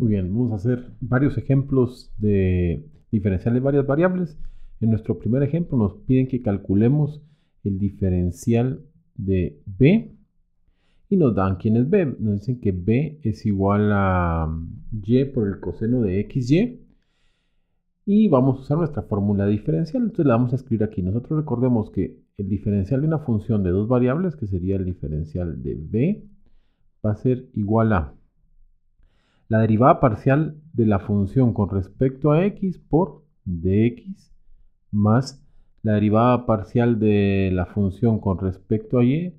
Muy bien, vamos a hacer varios ejemplos de diferencial de varias variables. En nuestro primer ejemplo nos piden que calculemos el diferencial de b y nos dan quién es b. Nos dicen que b es igual a y por el coseno de xy y vamos a usar nuestra fórmula diferencial. Entonces la vamos a escribir aquí. Nosotros recordemos que el diferencial de una función de dos variables, que sería el diferencial de b, va a ser igual a la derivada parcial de la función con respecto a x por dx más la derivada parcial de la función con respecto a y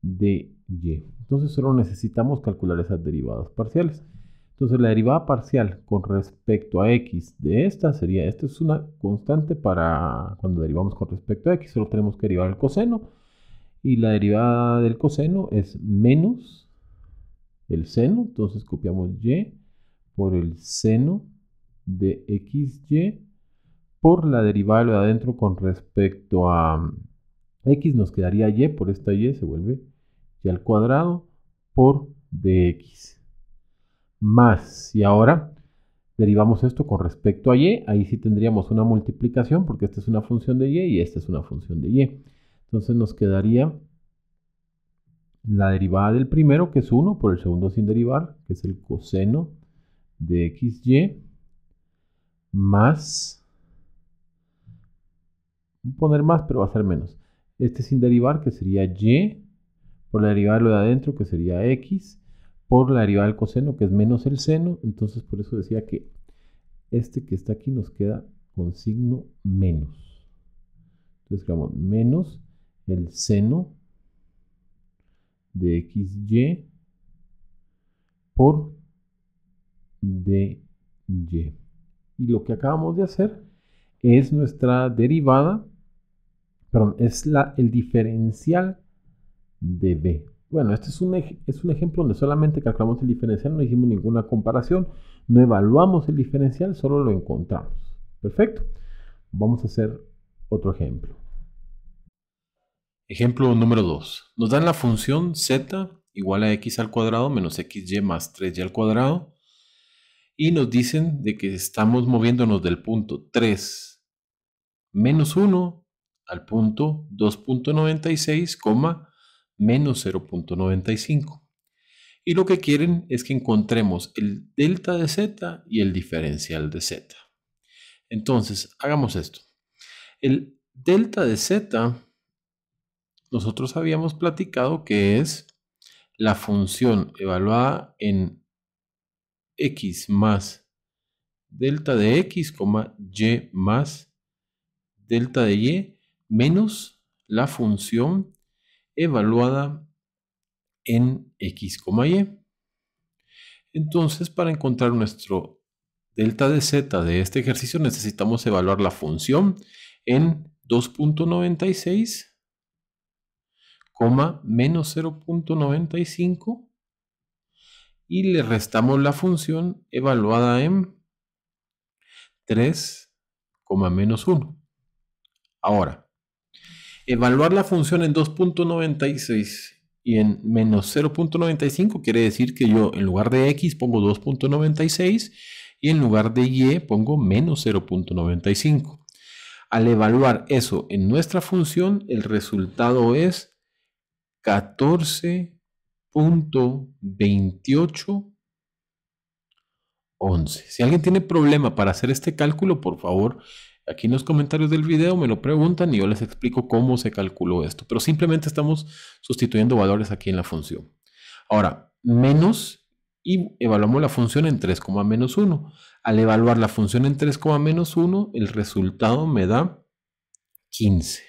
de y. Entonces solo necesitamos calcular esas derivadas parciales. Entonces la derivada parcial con respecto a x de esta sería, esta es una constante para cuando derivamos con respecto a x, solo tenemos que derivar el coseno. Y la derivada del coseno es menos el seno, entonces copiamos y por el seno de xy por la derivada de adentro con respecto a mm, x nos quedaría y por esta y se vuelve y al cuadrado por dx más y ahora derivamos esto con respecto a y ahí sí tendríamos una multiplicación porque esta es una función de y y esta es una función de y entonces nos quedaría la derivada del primero, que es 1, por el segundo sin derivar, que es el coseno de xy, más, voy a poner más, pero va a ser menos, este sin derivar, que sería y, por la derivada de lo de adentro, que sería x, por la derivada del coseno, que es menos el seno, entonces por eso decía que este que está aquí nos queda con signo menos. Entonces menos el seno de XY por DY. Y lo que acabamos de hacer es nuestra derivada, perdón, es la, el diferencial de B. Bueno, este es un, es un ejemplo donde solamente calculamos el diferencial, no hicimos ninguna comparación, no evaluamos el diferencial, solo lo encontramos. Perfecto. Vamos a hacer otro ejemplo. Ejemplo número 2. Nos dan la función z igual a x al cuadrado menos xy más 3y al cuadrado y nos dicen de que estamos moviéndonos del punto 3 menos 1 al punto 2.96, menos 0.95. Y lo que quieren es que encontremos el delta de z y el diferencial de z. Entonces, hagamos esto. El delta de z nosotros habíamos platicado que es la función evaluada en x más delta de x, y más delta de y menos la función evaluada en x, y. Entonces, para encontrar nuestro delta de z de este ejercicio necesitamos evaluar la función en 2.96 coma menos 0.95 y le restamos la función evaluada en 3, menos 1. Ahora, evaluar la función en 2.96 y en menos 0.95 quiere decir que yo en lugar de x pongo 2.96 y en lugar de y pongo menos 0.95. Al evaluar eso en nuestra función, el resultado es 14.2811. Si alguien tiene problema para hacer este cálculo, por favor, aquí en los comentarios del video me lo preguntan y yo les explico cómo se calculó esto. Pero simplemente estamos sustituyendo valores aquí en la función. Ahora, menos y evaluamos la función en 3,-1. Al evaluar la función en 3,-1, el resultado me da 15.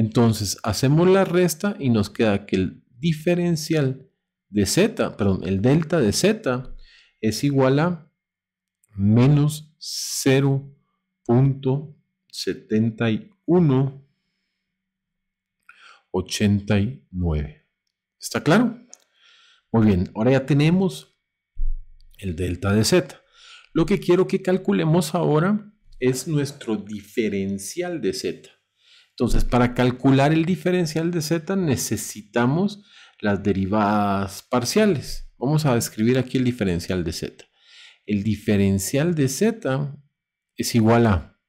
Entonces, hacemos la resta y nos queda que el diferencial de z, perdón, el delta de z es igual a menos 0.7189. ¿Está claro? Muy bien, ahora ya tenemos el delta de z. Lo que quiero que calculemos ahora es nuestro diferencial de z. Entonces, para calcular el diferencial de z necesitamos las derivadas parciales. Vamos a describir aquí el diferencial de z. El diferencial de z es igual a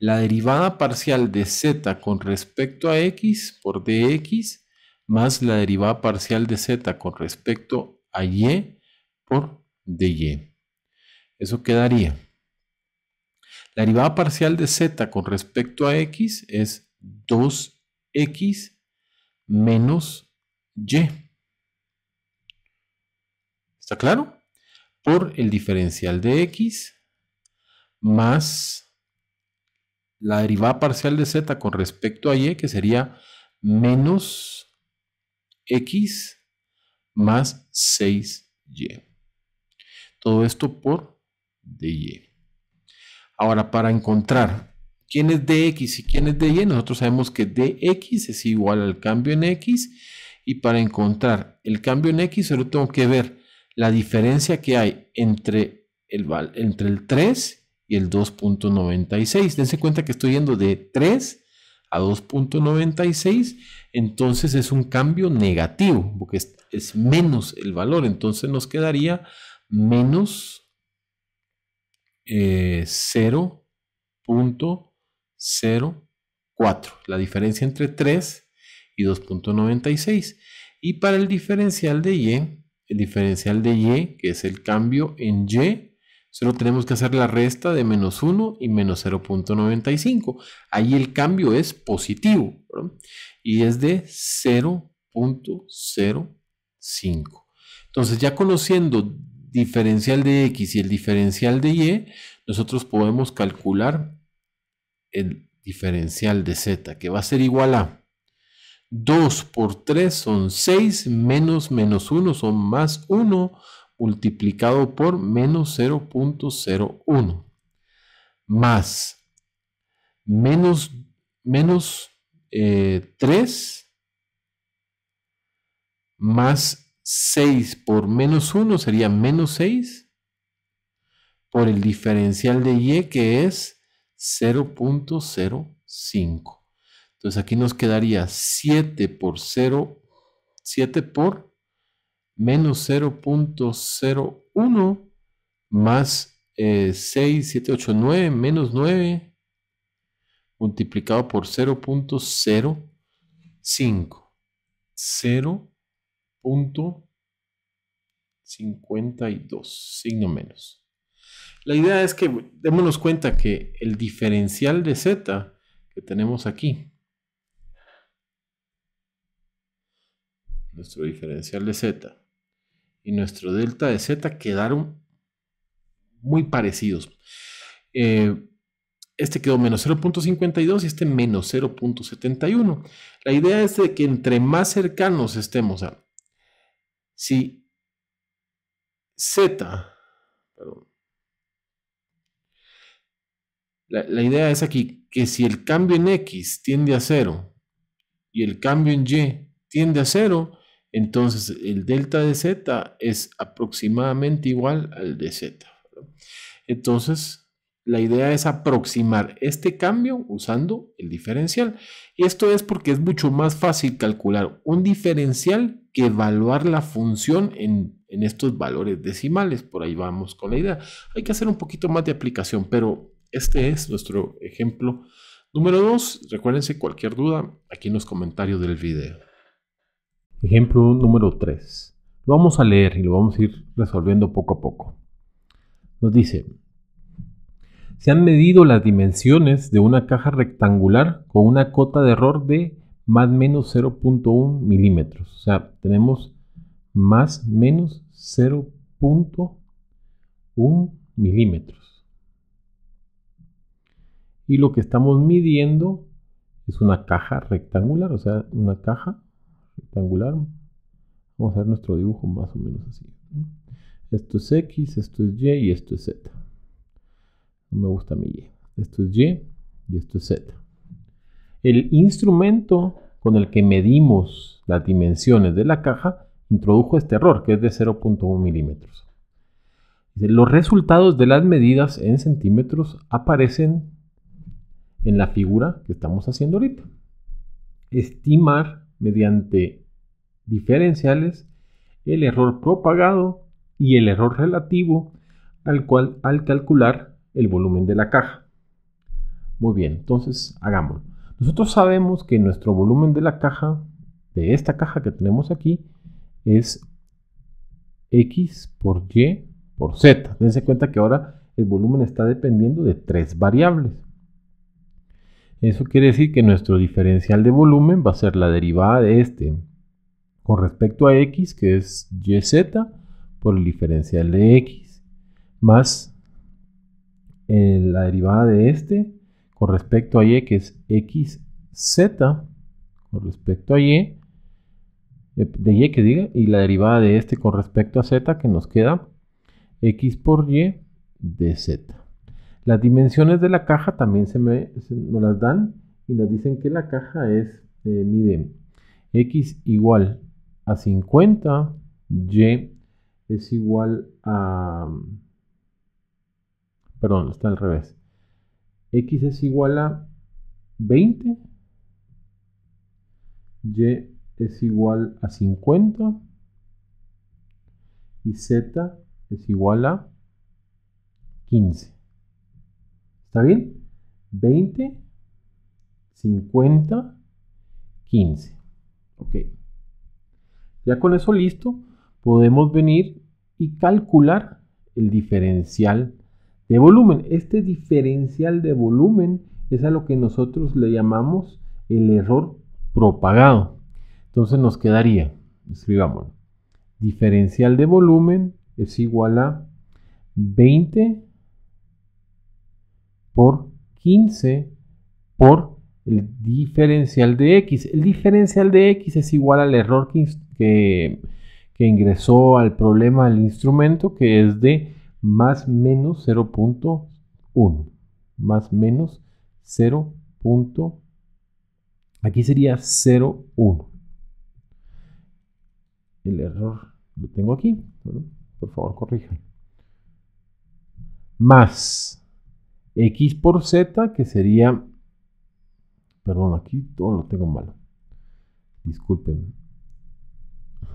la derivada parcial de z con respecto a x por dx más la derivada parcial de z con respecto a y por dy. Eso quedaría la derivada parcial de z con respecto a x es 2x menos y. ¿Está claro? Por el diferencial de x más la derivada parcial de z con respecto a y, que sería menos x más 6y. Todo esto por y. Ahora, para encontrar quién es dx y quién es dy, nosotros sabemos que dx es igual al cambio en x. Y para encontrar el cambio en x, solo tengo que ver la diferencia que hay entre el, entre el 3 y el 2.96. Dense cuenta que estoy yendo de 3 a 2.96, entonces es un cambio negativo, porque es menos el valor, entonces nos quedaría menos 0.04, eh, la diferencia entre 3 y 2.96. Y para el diferencial de y, el diferencial de y, que es el cambio en y, solo tenemos que hacer la resta de menos 1 y menos 0.95. Ahí el cambio es positivo y es de 0.05. Entonces ya conociendo diferencial de x y el diferencial de y, nosotros podemos calcular el diferencial de z, que va a ser igual a 2 por 3 son 6, menos menos 1 son más 1, multiplicado por menos 0.01, más menos, menos 3, eh, más 6 por menos 1 sería menos 6 por el diferencial de y que es 0.05. Entonces aquí nos quedaría 7 por 0, 7 por menos 0.01 más 6, 7, 8, 9, menos 9 multiplicado por 0.05. 0.05 punto 52, signo menos. La idea es que démonos cuenta que el diferencial de z que tenemos aquí, nuestro diferencial de z y nuestro delta de z quedaron muy parecidos. Eh, este quedó menos 0.52 y este menos 0.71. La idea es de que entre más cercanos estemos a si Z, perdón, la, la idea es aquí que si el cambio en X tiende a cero y el cambio en Y tiende a cero, entonces el delta de Z es aproximadamente igual al de Z. Entonces, la idea es aproximar este cambio usando el diferencial. Y esto es porque es mucho más fácil calcular un diferencial que evaluar la función en, estos valores decimales. Por ahí vamos con la idea. Hay que hacer un poquito más de aplicación, pero este es nuestro ejemplo número 2. Recuérdense cualquier duda aquí en los comentarios del video. Ejemplo número 3. Lo vamos a leer y lo vamos a ir resolviendo poco a poco. Nos dice, se han medido las dimensiones de una caja rectangular con una cota de error de más menos 0.1 milímetros. O sea, tenemos más menos 0.1 milímetros. Y lo que estamos midiendo es una caja rectangular, o sea, una caja rectangular. Vamos a ver nuestro dibujo más o menos así. Esto es X, esto es Y y esto es Z. No me gusta mi Y. Esto es Y y esto es Z. El instrumento con el que medimos las dimensiones de la caja introdujo este error, que es de 0.1 milímetros. Los resultados de las medidas en centímetros aparecen en la figura que estamos haciendo ahorita. Estimar mediante diferenciales el error propagado y el error relativo al cual al calcular el volumen de la caja. Muy bien, entonces hagámoslo. Nosotros sabemos que nuestro volumen de la caja, de esta caja que tenemos aquí, es X por Y por Z. Dense cuenta que ahora el volumen está dependiendo de tres variables. Eso quiere decir que nuestro diferencial de volumen va a ser la derivada de este con respecto a X, que es YZ, por el diferencial de X, más eh, la derivada de este con respecto a y, que es xz, con respecto a y, eh, de y que diga, y la derivada de este con respecto a z, que nos queda x por y de z. Las dimensiones de la caja también se, me, nos las dan y nos dicen que la caja es, eh, mide x igual a 50, y es igual a Perdón, está al revés. X es igual a 20. Y es igual a 50. Y Z es igual a 15. ¿Está bien? 20, 50, 15. Ok. Ya con eso listo, podemos venir y calcular el diferencial de volumen. Este diferencial de volumen es a lo que nosotros le llamamos el error propagado. Entonces nos quedaría, escribamos diferencial de volumen es igual a 20 por 15 por el diferencial de x. El diferencial de x es igual al error que, que ingresó al problema del instrumento, que es de más menos 0.1, más menos 0. Aquí sería 0.1. El error lo tengo aquí, por favor corrijan. Más x por z, que sería, perdón, aquí todo lo tengo malo. Disculpen.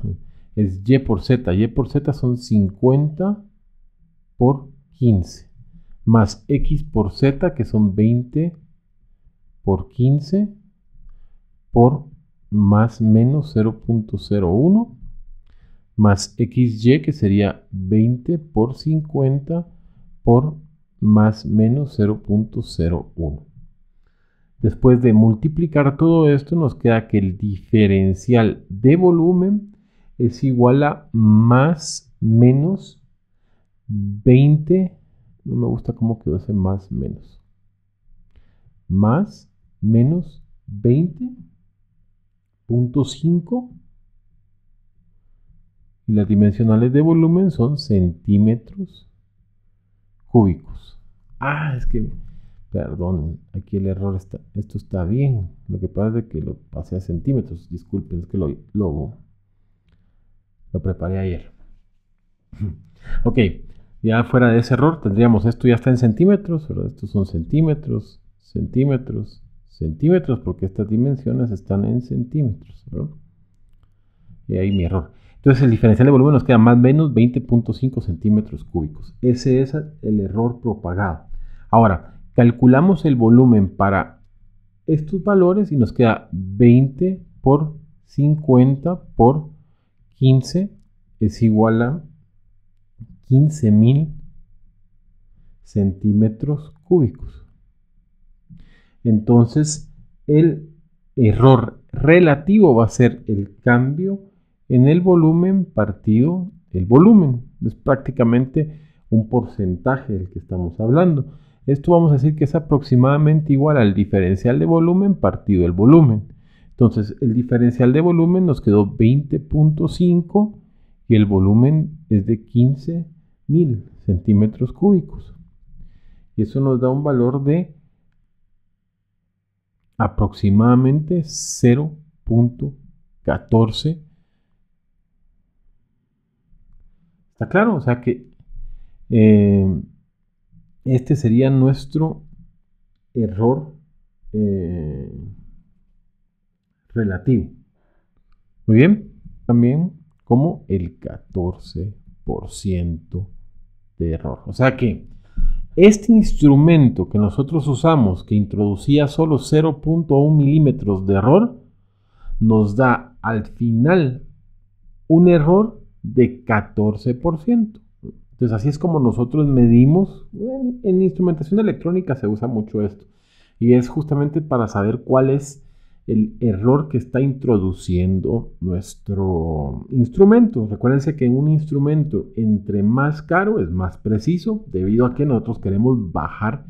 Es y por z, y por z son 50 por 15, más x por z, que son 20 por 15, por más menos 0.01, más xy, que sería 20 por 50, por más menos 0.01. Después de multiplicar todo esto, nos queda que el diferencial de volumen es igual a más menos 20, mm. no me gusta cómo quedó ese más menos. Más menos 20.5 y las dimensionales de volumen son centímetros cúbicos. Ah, es que, perdón, aquí el error está, esto está bien. Lo que pasa es que lo pasé a centímetros. Disculpen, es que lo, lo, lo preparé ayer. ok, ya fuera de ese error tendríamos esto ya está en centímetros, ¿verdad? Estos son centímetros, centímetros, centímetros, porque estas dimensiones están en centímetros, ¿verdad? Y ahí mi error. Entonces el diferencial de volumen nos queda más o menos 20.5 centímetros cúbicos. Ese es el error propagado. Ahora, calculamos el volumen para estos valores y nos queda 20 por 50 por 15 es igual a 15.000 centímetros cúbicos. Entonces, el error relativo va a ser el cambio en el volumen partido el volumen. Es prácticamente un porcentaje del que estamos hablando. Esto vamos a decir que es aproximadamente igual al diferencial de volumen partido el volumen. Entonces, el diferencial de volumen nos quedó 20.5 y el volumen es de 15 mil centímetros cúbicos. Y eso nos da un valor de aproximadamente 0.14. ¿Está claro? O sea que eh, este sería nuestro error eh, relativo. Muy bien, también como el 14% de error. O sea que este instrumento que nosotros usamos, que introducía solo 0.1 milímetros de error, nos da al final un error de 14%. Entonces así es como nosotros medimos, en, instrumentación electrónica se usa mucho esto, y es justamente para saber cuál es el error que está introduciendo nuestro instrumento. Recuérdense que en un instrumento entre más caro es más preciso debido a que nosotros queremos bajar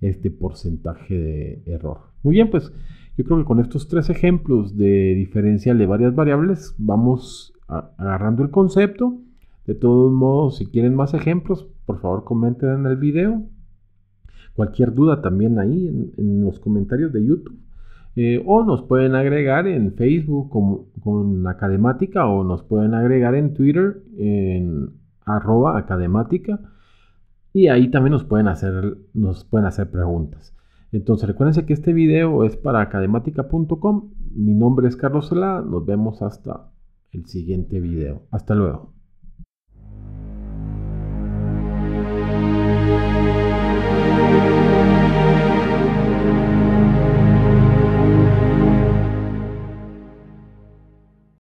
este porcentaje de error. Muy bien, pues yo creo que con estos tres ejemplos de diferencial de varias variables vamos agarrando el concepto. De todos modos, si quieren más ejemplos, por favor comenten en el video. Cualquier duda también ahí en los comentarios de YouTube. Eh, o nos pueden agregar en Facebook con Academática o nos pueden agregar en Twitter en arroba academática y ahí también nos pueden hacer, nos pueden hacer preguntas. Entonces recuérdense que este video es para academática.com. Mi nombre es Carlos Sela. Nos vemos hasta el siguiente video. Hasta luego.